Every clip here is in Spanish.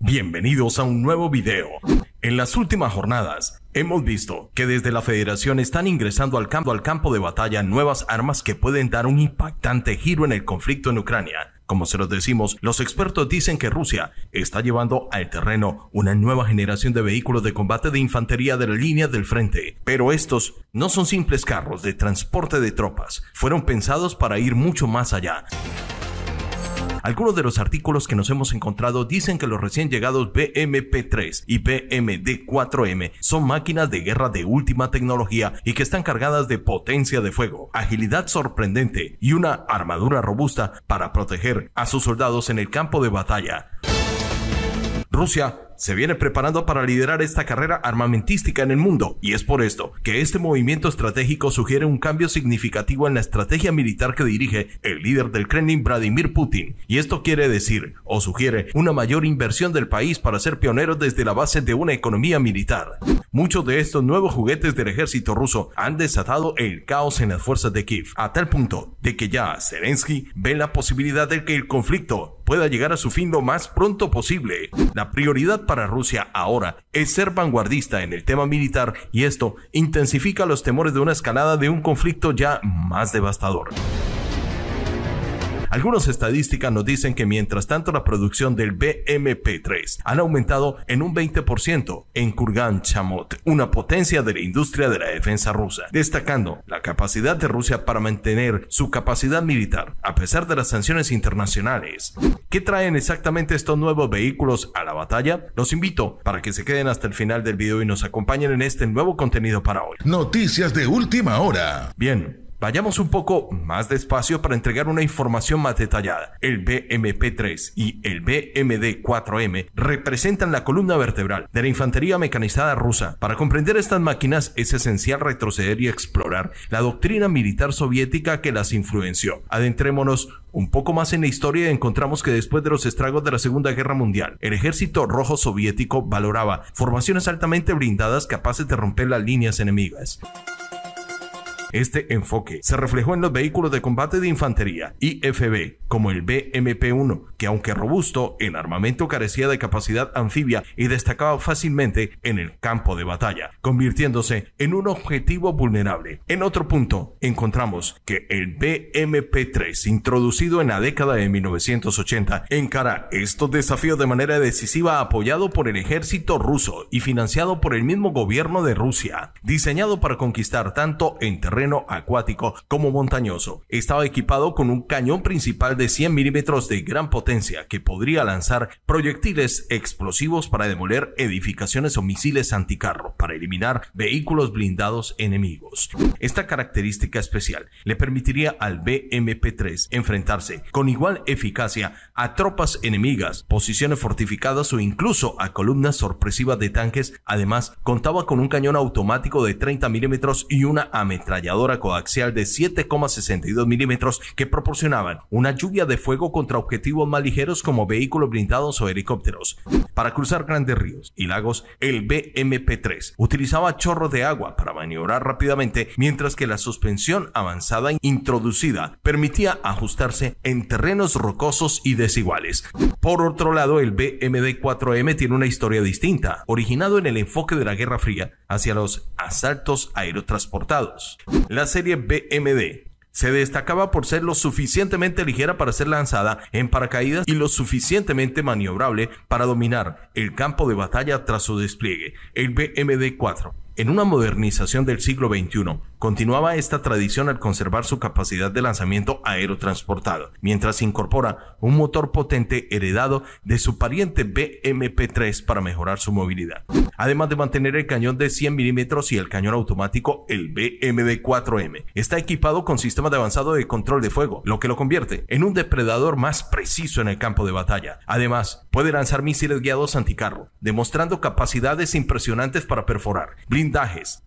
Bienvenidos a un nuevo video. En las últimas jornadas, hemos visto que desde la Federación están ingresando al campo, al campo de batalla nuevas armas que pueden dar un impactante giro en el conflicto en Ucrania. Como se los decimos, los expertos dicen que Rusia está llevando al terreno una nueva generación de vehículos de combate de infantería de la línea del frente. Pero estos no son simples carros de transporte de tropas, fueron pensados para ir mucho más allá. Algunos de los artículos que nos hemos encontrado dicen que los recién llegados BMP-3 y BMD-4M son máquinas de guerra de última tecnología y que están cargadas de potencia de fuego, agilidad sorprendente y una armadura robusta para proteger a sus soldados en el campo de batalla. Rusia se viene preparando para liderar esta carrera armamentística en el mundo y es por esto que este movimiento estratégico sugiere un cambio significativo en la estrategia militar que dirige el líder del Kremlin Vladimir Putin y esto quiere decir o sugiere una mayor inversión del país para ser pionero desde la base de una economía militar. Muchos de estos nuevos juguetes del ejército ruso han desatado el caos en las fuerzas de Kiev a tal punto de que ya Zelensky ve la posibilidad de que el conflicto pueda llegar a su fin lo más pronto posible. La prioridad para Rusia ahora es ser vanguardista en el tema militar y esto intensifica los temores de una escalada de un conflicto ya más devastador. Algunas estadísticas nos dicen que mientras tanto la producción del BMP-3 han aumentado en un 20% en Kurgan Chamot, una potencia de la industria de la defensa rusa, destacando la capacidad de Rusia para mantener su capacidad militar a pesar de las sanciones internacionales. ¿Qué traen exactamente estos nuevos vehículos a la batalla? Los invito para que se queden hasta el final del video y nos acompañen en este nuevo contenido para hoy. Noticias de última hora. Bien, Vayamos un poco más despacio para entregar una información más detallada. El BMP-3 y el BMD-4M representan la columna vertebral de la infantería mecanizada rusa. Para comprender estas máquinas es esencial retroceder y explorar la doctrina militar soviética que las influenció. Adentrémonos un poco más en la historia y encontramos que después de los estragos de la Segunda Guerra Mundial, el ejército rojo soviético valoraba formaciones altamente blindadas capaces de romper las líneas enemigas. Este enfoque se reflejó en los vehículos de combate de infantería, IFB, como el BMP-1, que aunque robusto, en armamento carecía de capacidad anfibia y destacaba fácilmente en el campo de batalla, convirtiéndose en un objetivo vulnerable. En otro punto, encontramos que el BMP-3, introducido en la década de 1980, encara estos desafíos de manera decisiva apoyado por el ejército ruso y financiado por el mismo gobierno de Rusia, diseñado para conquistar tanto en terreno acuático como montañoso. Estaba equipado con un cañón principal de 100 milímetros de gran potencia que podría lanzar proyectiles explosivos para demoler edificaciones o misiles anticarro para eliminar vehículos blindados enemigos. Esta característica especial le permitiría al BMP-3 enfrentarse con igual eficacia a tropas enemigas, posiciones fortificadas o incluso a columnas sorpresivas de tanques. Además, contaba con un cañón automático de 30 milímetros y una ametralladora coaxial de 7,62 milímetros que proporcionaban una ayuda de fuego contra objetivos más ligeros como vehículos blindados o helicópteros. Para cruzar grandes ríos y lagos, el BMP-3 utilizaba chorros de agua para maniobrar rápidamente, mientras que la suspensión avanzada introducida permitía ajustarse en terrenos rocosos y desiguales. Por otro lado, el BMD-4M tiene una historia distinta, originado en el enfoque de la Guerra Fría hacia los asaltos aerotransportados. La serie BMD se destacaba por ser lo suficientemente ligera para ser lanzada en paracaídas y lo suficientemente maniobrable para dominar el campo de batalla tras su despliegue, el BMD-4. En una modernización del siglo XXI, continuaba esta tradición al conservar su capacidad de lanzamiento aerotransportado, mientras incorpora un motor potente heredado de su pariente BMP-3 para mejorar su movilidad. Además de mantener el cañón de 100 milímetros y el cañón automático, el BMD-4M, está equipado con sistema de avanzado de control de fuego, lo que lo convierte en un depredador más preciso en el campo de batalla. Además, puede lanzar misiles guiados anticarro, demostrando capacidades impresionantes para perforar,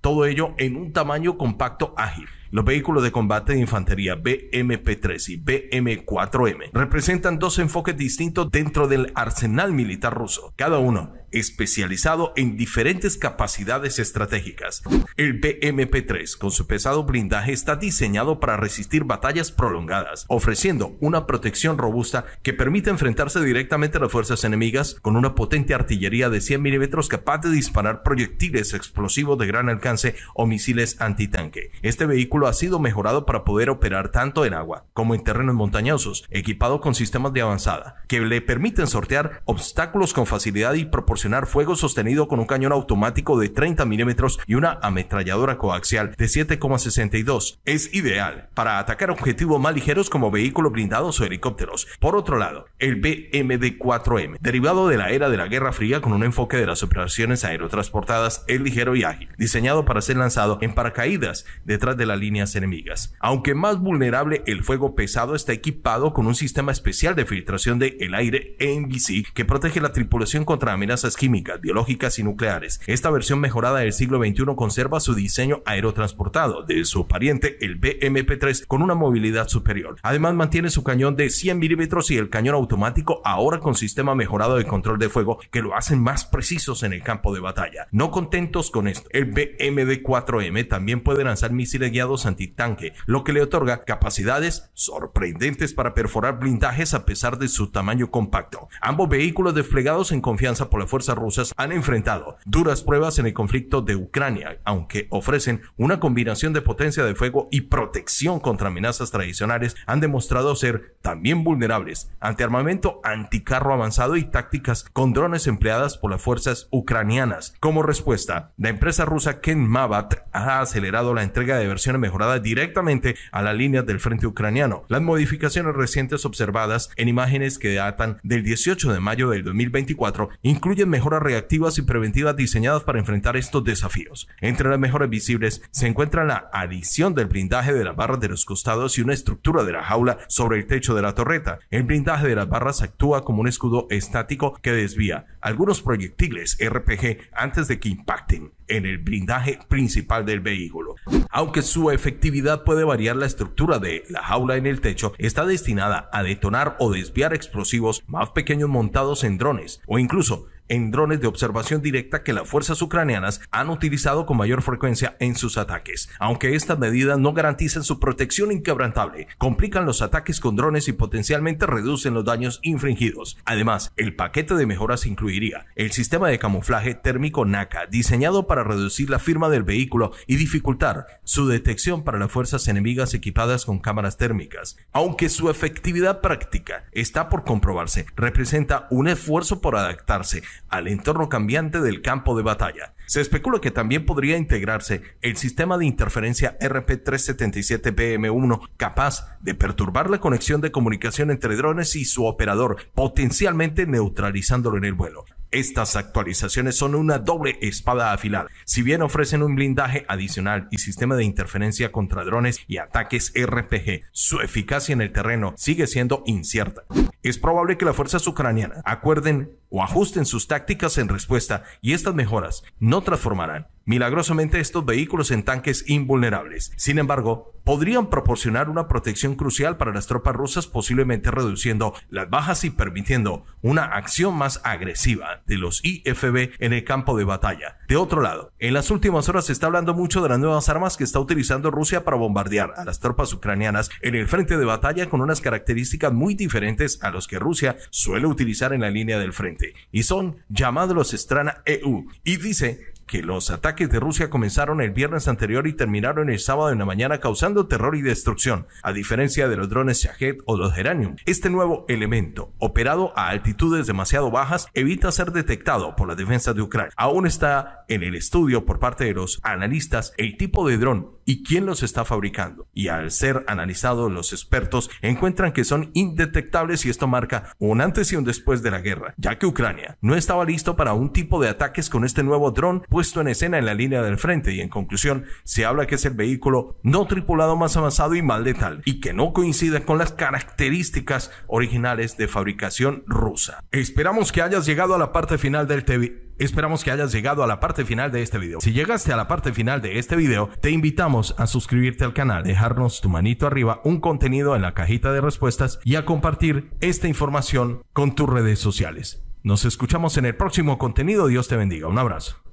todo ello en un tamaño compacto ágil. Los vehículos de combate de infantería BMP-3 y BM-4M representan dos enfoques distintos dentro del arsenal militar ruso, cada uno especializado en diferentes capacidades estratégicas. El BMP-3, con su pesado blindaje, está diseñado para resistir batallas prolongadas, ofreciendo una protección robusta que permite enfrentarse directamente a las fuerzas enemigas con una potente artillería de 100 milímetros capaz de disparar proyectiles explosivos de gran alcance o misiles antitanque. Este vehículo ha sido mejorado para poder operar tanto en agua como en terrenos montañosos, equipado con sistemas de avanzada, que le permiten sortear obstáculos con facilidad y proporcionar fuego sostenido con un cañón automático de 30 milímetros y una ametralladora coaxial de 7,62. Es ideal para atacar objetivos más ligeros como vehículos blindados o helicópteros. Por otro lado, el BMD-4M, derivado de la era de la Guerra Fría con un enfoque de las operaciones aerotransportadas, es ligero y ágil, diseñado para ser lanzado en paracaídas detrás de la línea enemigas. Aunque más vulnerable, el fuego pesado está equipado con un sistema especial de filtración de aire NBC que protege la tripulación contra amenazas químicas, biológicas y nucleares. Esta versión mejorada del siglo XXI conserva su diseño aerotransportado de su pariente, el BMP-3, con una movilidad superior. Además, mantiene su cañón de 100 milímetros y el cañón automático ahora con sistema mejorado de control de fuego que lo hacen más precisos en el campo de batalla. No contentos con esto, el BMD-4M también puede lanzar misiles guiados antitanque, lo que le otorga capacidades sorprendentes para perforar blindajes a pesar de su tamaño compacto. Ambos vehículos desplegados en confianza por las fuerzas rusas han enfrentado duras pruebas en el conflicto de Ucrania, aunque ofrecen una combinación de potencia de fuego y protección contra amenazas tradicionales, han demostrado ser también vulnerables ante armamento anticarro avanzado y tácticas con drones empleadas por las fuerzas ucranianas. Como respuesta, la empresa rusa Ken mabat ha acelerado la entrega de versiones mejorada directamente a la línea del frente ucraniano. Las modificaciones recientes observadas en imágenes que datan del 18 de mayo del 2024 incluyen mejoras reactivas y preventivas diseñadas para enfrentar estos desafíos. Entre las mejoras visibles se encuentra la adición del blindaje de las barras de los costados y una estructura de la jaula sobre el techo de la torreta. El blindaje de las barras actúa como un escudo estático que desvía algunos proyectiles RPG antes de que impacten en el blindaje principal del vehículo. Aunque su efectividad puede variar, la estructura de la jaula en el techo está destinada a detonar o desviar explosivos más pequeños montados en drones o incluso en drones de observación directa que las fuerzas ucranianas han utilizado con mayor frecuencia en sus ataques. Aunque estas medidas no garantizan su protección inquebrantable, complican los ataques con drones y potencialmente reducen los daños infringidos. Además, el paquete de mejoras incluiría el sistema de camuflaje térmico NACA, diseñado para reducir la firma del vehículo y dificultar su detección para las fuerzas enemigas equipadas con cámaras térmicas. Aunque su efectividad práctica está por comprobarse, representa un esfuerzo por adaptarse al entorno cambiante del campo de batalla. Se especula que también podría integrarse el sistema de interferencia RP-377BM1 capaz de perturbar la conexión de comunicación entre drones y su operador, potencialmente neutralizándolo en el vuelo. Estas actualizaciones son una doble espada afilada. Si bien ofrecen un blindaje adicional y sistema de interferencia contra drones y ataques RPG, su eficacia en el terreno sigue siendo incierta. Es probable que las fuerzas ucranianas acuerden o ajusten sus tácticas en respuesta y estas mejoras no transformarán Milagrosamente estos vehículos en tanques invulnerables. Sin embargo, podrían proporcionar una protección crucial para las tropas rusas, posiblemente reduciendo las bajas y permitiendo una acción más agresiva de los IFB en el campo de batalla. De otro lado, en las últimas horas se está hablando mucho de las nuevas armas que está utilizando Rusia para bombardear a las tropas ucranianas en el frente de batalla con unas características muy diferentes a los que Rusia suele utilizar en la línea del frente, y son llamados los Strana EU, y dice que los ataques de Rusia comenzaron el viernes anterior y terminaron el sábado en la mañana causando terror y destrucción, a diferencia de los drones Shahed o los Geranium. Este nuevo elemento, operado a altitudes demasiado bajas, evita ser detectado por las defensas de Ucrania. Aún está en el estudio por parte de los analistas el tipo de dron y quién los está fabricando. Y al ser analizados los expertos encuentran que son indetectables y esto marca un antes y un después de la guerra, ya que Ucrania no estaba listo para un tipo de ataques con este nuevo dron puesto en escena en la línea del frente y en conclusión se habla que es el vehículo no tripulado más avanzado y mal letal y que no coincide con las características originales de fabricación rusa. Esperamos que hayas llegado a la parte final del TV Esperamos que hayas llegado a la parte final de este video. Si llegaste a la parte final de este video, te invitamos a suscribirte al canal, dejarnos tu manito arriba, un contenido en la cajita de respuestas y a compartir esta información con tus redes sociales. Nos escuchamos en el próximo contenido. Dios te bendiga. Un abrazo.